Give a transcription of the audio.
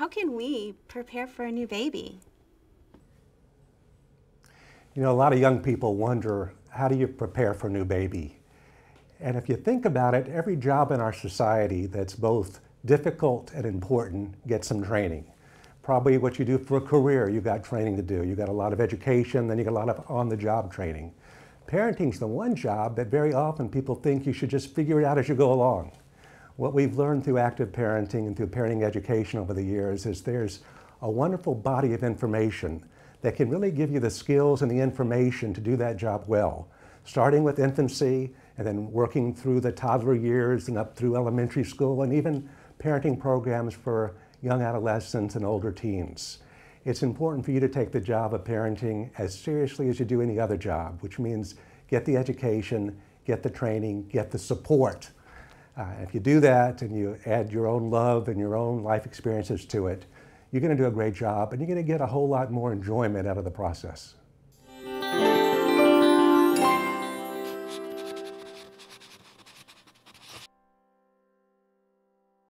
how can we prepare for a new baby? You know, a lot of young people wonder how do you prepare for a new baby? And if you think about it, every job in our society that's both difficult and important gets some training. Probably what you do for a career, you've got training to do. You've got a lot of education, then you get a lot of on the job training. Parenting's the one job that very often people think you should just figure it out as you go along what we've learned through active parenting and through parenting education over the years is there's a wonderful body of information that can really give you the skills and the information to do that job well, starting with infancy and then working through the toddler years and up through elementary school and even parenting programs for young adolescents and older teens. It's important for you to take the job of parenting as seriously as you do any other job, which means get the education, get the training, get the support uh, if you do that and you add your own love and your own life experiences to it, you're going to do a great job and you're going to get a whole lot more enjoyment out of the process.